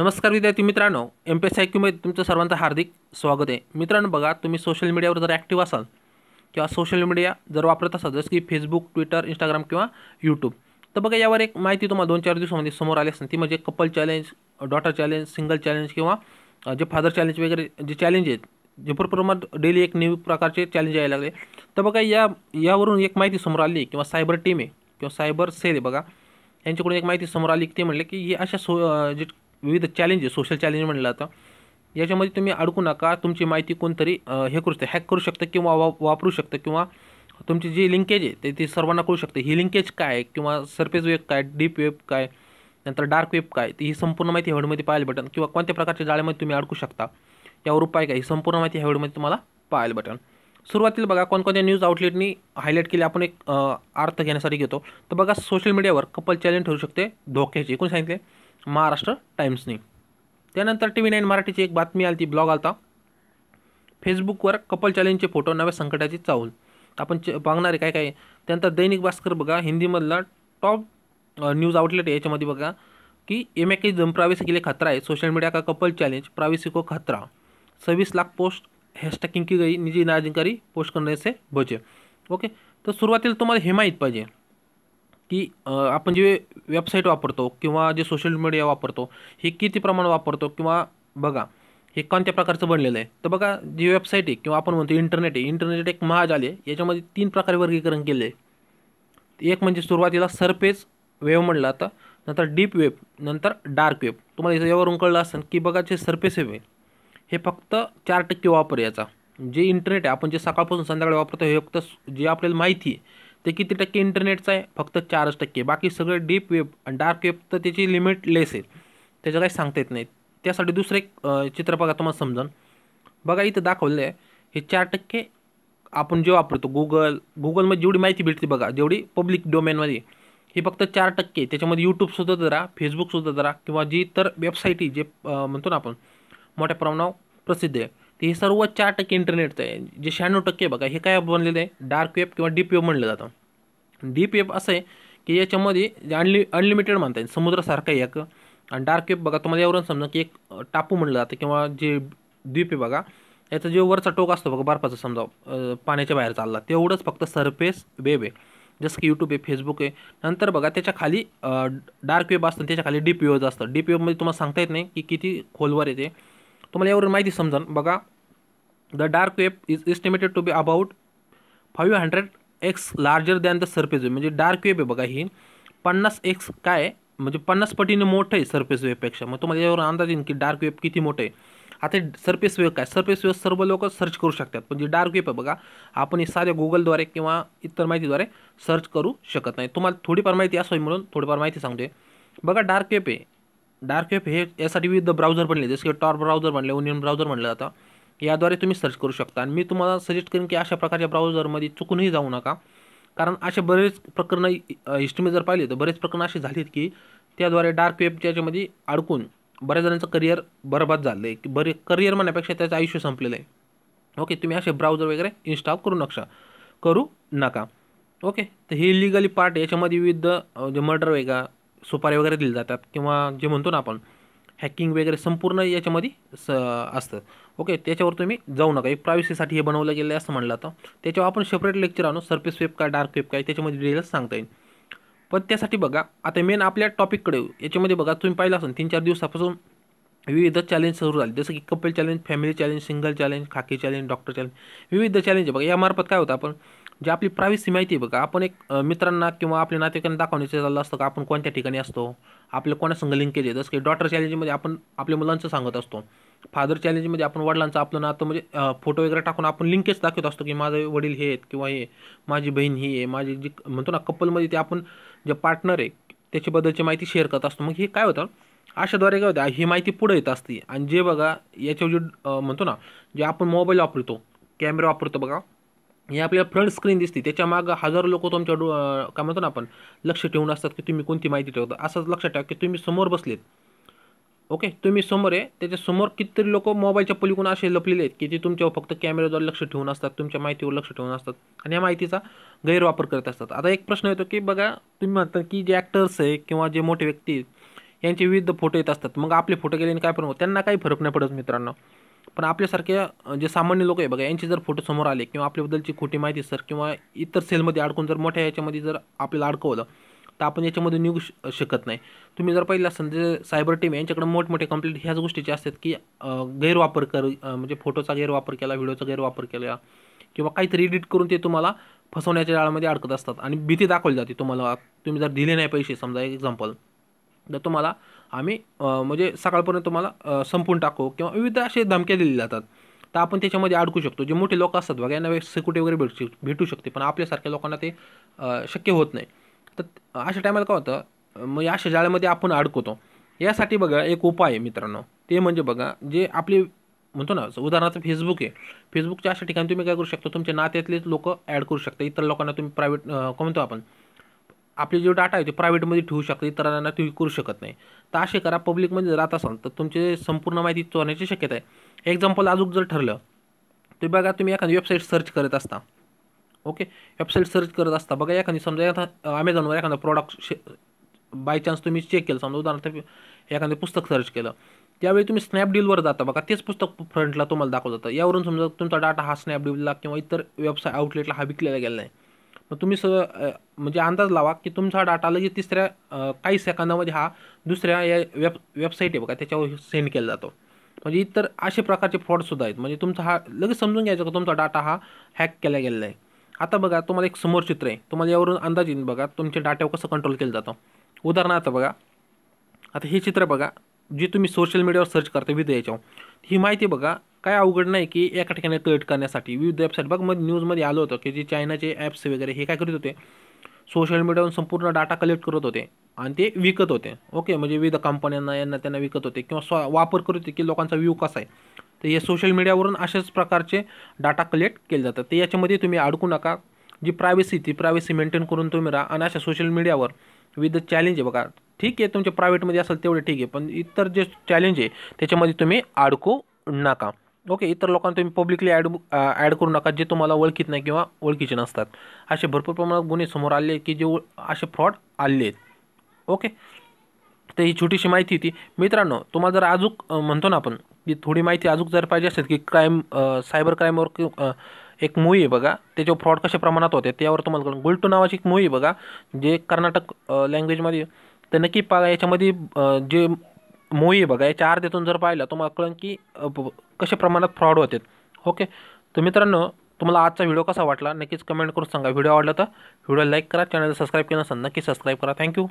नमस्कार विद्यार्थी मित्रांनो एम पी एस आय क्यूमध्ये तुमचं सर्वांचं हार्दिक स्वागत है मित्रांनो बघा तुम्हें सोशल मीडिया पर जर ऐक्टिव असाल कि सोशल मीडिया जर वापरत असाल जसं की फेसबुक ट्विटर इंस्टाग्राम कि यूट्यूब तो बघा यावर एक माहिती तुम्हारा दोन चार दिवसामध्ये समोर आली ती मे couple challenge daughter challenge single challenge कि जे फादर चैलेंज वगैरह जे चैलेंज आहेत जे प्रमाणात डेली एक न्यू प्रकार चॅलेंज यायला लागले तर बघा या एक माहिती समोर आली किंवा सायबर टीम है कि साइबर सेल है बघा यांच्याकडून एक माहिती समोर आली ते म्हणले की अशा सो जे विविध चैलेंजेस सोशल चैलेंज म्हणलं जातं याच्यामध्ये तुम्हें अडकू ना तुम्हें माहिती को हे करू शकतं हॅक करू शकतं किंवा वा वापरू शकतं किंवा जी लिंकेज है ते ती सर्वान कळू शकते हि लिंकेज काय कि सरफेस वेब काय डीप वेब काय नर डार्क वेब काय ती ही संपूर्ण माहिती व्हिडिओमध्ये पाहायला भेटन किंवा कोणत्या प्रकारच्या जाळ्यामध्ये तुम्हें अडकू शकता यावर उपाय का ही संपूर्ण माहिती ह्या व्हिडिओमध्ये तुम्हाला पाहायला भेटन सुरुवातीला बघा कोणकोणत्या न्यूज आउटलेटनी हायलाईट केले आपण एक अर्थ घेण्यासाठी घेतो तो बघा सोशल पर कपल चॅलेंज ठरू शकते धोक्याची कोण सांगितले महाराष्ट्र टाइम्स ने त्यानंतर टी व्ही नाईन मराठीची एक बारी आलती ब्लॉग आता फेसबुक पर कपल चॅलेंजचे फोटो नव्या संकटाची चावल आपण च बघणारे काय काय त्यानंतर दैनिक भास्कर बघा हिंदीमधला टॉप न्यूज आउटलेट याच्यामध्ये बघा कि एम के जम प्रावेसी के लिए खतरा है सोशल मीडिया का कपल चैलेंज प्रावेसी को खतरा सवीस लाख पोस्ट हैशटैगिंग की गई निजी नाजिंकारी पोस्ट करने से बचे ओके तो सुरुआती तुम्हारा हे माहीत पाहिजे कि अपन जी वेबसाइट वपरतो कि जे सोशल मीडिया वपरतो ये किती प्रमाण वपरतो कि बघा हे कोणत्या प्रकारचं बनलेलं आहे तर बघा जी वेबसाईट आहे किंवा आपण म्हणतो इंटरनेट है इंटरनेट एक महाज आहे याच्यामध्ये तीन प्रकार वर्गीकरण के लिए एक म्हणजे सुरुवातीला सरपेज वेव मंडला आता नर डीप वेब नंतर डार्क वेब तुम्हारा यावरून कळलं असेल की बघा जे सरपेस वेब है ये फक्त चार टक्केपर वापर जे इंटरनेट है अपन जे सकाळपासून संध्याकाळी वापरतो हे फक्त अपने महती है तो किती टक्के इंटरनेटचं है फक्त चार टक्के बाकी सगळं डीप वेब डार्क वेब तो त्याची लिमिट लेस है तेज काही सांगता येत नाही त्यासाठी एक चित्र बघा तुम्हारा समझन बगा इथं दाखवलं है हे चार टक्के आपण जे वापरतो गुगल में जेवढी महती भेटती बघा जेवढी पब्लिक डोमेनमध्ये हे फ चार टक्के त्याच्यामध्ये यूट्यूबसुद्धा जरा फेसबुकसुद्धा जरा कि जी तर वेबसाईटी जे तो ना अपन मोटे प्रमाण प्रसिद्ध है तर हे सर्व चार टक्के इंटरनेट है जे शहाण्णव टक्के बघा हे काय बनलेलं डार्क वेब किंवा डीप वेब म्हणलं जातं डीप वेब असं आहे की याच्यामध्ये अनलि अनलिमिटेड मानता येईल समुद्रासारखं आहे एक डार्क वेब बघा तुम्हाला यावरून समजा की एक अं, टापू म्हणलं जातं किंवा जे द्वीप बगा बघा याचा जे वरचा टोक असतो बघा बर्फाचा समजा अं, बाहर चलना चालला तेवढंच फक्त सरफेस वेब है जसं की यूट्यूब है फेसबुक है नंतर बगा खाली डार्क वेब असतं त्याच्या खाली डीप अं, वेब असतं डीप वेबमध्ये तुम्हाला सांगता येत नाही की किती खोलवर येते तुम्हाला यावरून माहिती समजन बगा the dark web is estimated to be about five hundred x larger than the surface web म्हणजे डार्क वेब है बघा ही पन्नास एक्स का म्हणजे पन्नास पटीने मोठं है सर्फेस वेबपेक्षा मैं तुम्हारा यहाँ अंदाज येईल की डार्क वेब कि मोठं आहे आता सर्फेस वेब का सर्फेस वेव सर्व लोग सर्च करू शकतात डार्क वेब आहे बघा आपण साध्या गुगलद्वारे किंवा इतर माहितीद्वारे सर्च करू शकत नहीं तुम्हारा थोडीफार माहिती असावी म्हणून थोडीफार माहिती सांगते बघा डार्क वेब आहे डार्क वेब हे यासाठी विविध ब्राउजर बनले जसे की टॉर ब्राउझर बनले ओनियन ब्राउझर बनलं जातं याद्वारे तुम्हें सर्च करू शता मैं तुम्हारा सजेस्ट करेन कि अशा प्रकार ब्राउजर मे चुकन ही जाऊ ना कारण असे बरेच हिस्ट्री में जर पाहिले तो बरेच प्रकरण असे झालीत की डार्क वेब ज्यादा अडकून बऱ्याच जणांचं करिअर बरबाद झालं आहे की बरे करिअर म्हणण्यापेक्षा आयुष्य संपले है ओके तुम्हें असे ब्राउझर वगैरे इन्स्टॉल करू नका करू नका ओके तो हे लिगली पार्ट ये विविध जे मर्डर वेगा सुपारे वगैरह दिल जता कि जे म्हणतो ना अपन हॅकिंग वगैरह संपूर्ण ये स असतं ओके त्याच्यावर जाऊ नका एक प्रायव्हसीसाठी हे बनवलं गेलं असं म्हटलं आता त्याच्यावर सेपरेट लेक्चर आणू सर्फेस वेब का डार्क वेब का डिटेल्स संगता येईल बगा आता मेन आपल्या टॉपिक याच्यामध्ये बघा तुम्ही तीन चार दिवसापासून विविध चॅलेंज सुरू झाले जसं की couple challenge family challenge single challenge खाकी चॅलेंज डॉक्टर चैलेंज विविध चैलेंज बार्फत का होता अपन जी आपली प्राइवेसी माहिती है बघा आपण एक मित्रांना किंवा आपल्या नातेवाईकांना दाखवण्याचं चाललं असतं का आपण कोणत्या ठिकाणी असतो आपलं कोणासंग लिंक केली जसं की डॉटर चॅलेंजमध्ये आपण आपल्या मुलांचं सांगत असतो फादर चॅलेंजमध्ये आपण वडिलांचं आपलं नातं म्हणजे फोटो वगैरह टाकून आपण लिंकेज दाखित असतो की माझे वडील हे आहेत किंवा हे ही है माझी जी म्हणतो ना कप्पल मे अपन जे पार्टनर आहे त्याच्याबद्दलची की शेअर शेयर असतो मग हे काय होतं अशाद्वारे काय होतं ही माहिती पुढे येत असते जे बघा याच्यावर जे म्हणतो ना जे अपन मोबाइल वापरतो कैमेरा वापरतो बघा ये अपने फ्रंट स्क्रीन दिसते हजारों मागं हजारो लोक तुमच्या डो काय म्हणतो ना आपण लक्ष ठेवून असतात की तुम्ही कोणती माहिती ठेवता असंच लक्षात ठेवा की समोर बसले ओके तुम्हें समोर है तेजर कितीतरी लोग मोबाइल पलीकडून अपले कि आहेत की ते तुमच्यावर फक्त कॅमेऱ्याद्वारे लक्ष ठेवून असतात तुमच्या माहितीवर लक्ष ठेवून असतात आणि या माहितीचा गैरवापर करत असतात आता एक प्रश्न होता की बघा तुम्ही म्हणता कि जे ऐक्टर्स है कि जे मोटे व्यक्ति आहेत विविध फोटो येत असतात मग अपने फोटो गेल्याने का फरक त्यांना काही फरक नाही पडत मित्रांनो पण अं, जे सामान्य लोग आहे बघा जर फोटो समोर आले किंवा आपल्याबद्दलची खोटी माहिती सर कि इतर सेल मे अड़को जर मोठ्या याच्यामध्ये जर आप अडकवलं तो अपन ये निगू शकत नहीं तुम्हें जर पाहिलं असाल जे सायबर टीम यांच्याकडे मोठमोठे कंप्लेंट ह्याच गोष्टीचे असतात की अं, गैरवापर कर फोटो अं, का गैरवापर किया वीडियो का गैरवापर केला किंवा काहीतरी एडिट करून ते तुम्हाला फसवण्याच्या जाळामध्ये अडकत असतात आणि भीती दाखवली जाते जर दिल नाही पैसे समजा एक्जाम्पल तर तुम्हाला आम्मी म्हणजे सकाळपर्यंत तुम्हारा संपून टाको कि विविध असे धमक्या तो अपन तर अडकू शकतो जे मोटे लोक असतात सिक्युरिटी वगैरह भेट भेटू शकते पण आपल्यासारख्या लोकांना शक्य होत नहीं तो अशा टाइम का होता मग अशा जाळ्यामध्ये आपण अडकवतो यासाठी एक उपाय आहे मित्रांनो ते म्हणजे बघा जे आपले म्हणतो ना उदाहरणार्थ फेसबुक आहे फेसबुकच्या अशा ठिकाणी तुम्हें क्या करू शकता तुम्हें नात्यातलेच लोक ॲड करू शकता इतर लोकान लोकांना प्राइवेट प्रायव्हेट म्हणतो आपण आपले जो डाटा आहे ते प्रायव्हेटमध्ये ठेवू शकता इतरांना तुम्ही करू शकत नाही तर असे करा पब्लिकमध्ये जात असाल तर तुमची संपूर्ण माहिती चोरण्याची शक्यता आहे एक्झाम्पल अजून जर ठरलं तर बघा तुम्ही एखादी वेबसाईट सर्च करत असता ओके वेबसाईट सर्च करत असता बघा एखादी समजा एखादा ॲमेझॉनवर एखादा प्रॉडक्ट शे बाय चान्स तुम्ही चेक केलं समजा उदाहरणार्थ एखादं पुस्तक सर्च केलं त्यावेळी तुम्ही स्नॅपडीलवर जाता बघा तेच पुस्तक फ्रंटला तुम्हाला दाखवलं जातं यावरून समजा तुमचा डाटा हा स्नॅपडीलला किंवा इतर वेबसाईट आउटलेटला हा विकलेला गेला नाही मग तुम्ही स म्हणजे अंदाज लवा कि तुम्हारा डाटा लगे लगेच तिसऱ्या काही मे हा दुसऱ्या या वेब वेबसाइट है बघा सेंड के जो म्हणजे इतर अशे प्रकार के फ्रॉडसुद्धा आहेत म्हणजे तुमचा हा लगेच समजून का तुमचा डाटा हा हॅक केला गेलेला आहे आता बघा तुम्हाला एक समोर चित्र है तुम्हाला यावरून अंदाज बगा बघा डाटा कस कंट्रोल केलं जातं उदाहरणार्थ बगा आता हे चित्र बगा जी तुम्हें सोशल मीडिया पर सर्च करते विद्या याच्यावर ही माहिती काय अवघड कि एक ठिकाने ठिकाणी करना करण्यासाठी विविध वेबसाइट बग मैं न्यूज मे होतं की जे चाइना के ऐप्स वगैरह ये करीत होते सोशल मीडिया संपूर्ण डाटा कलेक्ट करत होते विकत होते ओके विविध कंपनियां विकत होते कि स्व वापर होते कि लोकांचा व्यू कसा है तो हे सोशल मीडियावरून अशाच प्रकार प्रकारचे डाटा कलेक्ट के जता तर याच्यामध्ये तुम्ही अडकू ना जी प्राइवेसी ती प्राइवेसी मेंटेन करून तुम्हें राहा अशा सोशल मीडियावर विविध चैलेंज है बघा ठीक है तुम्हें प्राइवेट मे अल ठीक है पण इतर जे चॅलेंज आहे त्याच्यामध्ये तुम्ही अडकू नका ओके इतर लोकान तुम्हें पब्लिकली ऐड ऐड करू ना जे तुम्हारा ओळखीत नहीं किंवा ओळखीचे नसतात असे भरपूर प्रमाणात समोर आए कि जे असे फ्रॉड आले आहेत ओके छोटी सी महती होती मित्रांनो तुम्हाला जर मन अं, तो ना अपन थोडी माहिती अजूक जर पाहिजे कि क्राइम साइबर क्राइम क्राईमवर एक मूवी है बगा त्याच्यावर फ्रॉड कशा प्रमाणात होते त्यावर तुम्हाला गुलटू नावाची एक मूवी बघा जे कर्नाटक लँग्वेजमध्ये अं, तर नक्की पहा याच्यामध्ये अं, जे मोई बघा चार अर्ध्यातून जर पाहिलं तुम्हाला कळन की कशा प्रमाणात फ्रॉड होते ओके तर मित्रांनो आज आजचा व्हिडिओ कसा वाटला नक्कीच कमेंट करूँ सांगा व्हिडिओ आवडला तर व्हिडिओ लाईक करा चैनल सब्सक्राइब केलं नसेल नक्की सबस्क्राईब करा यू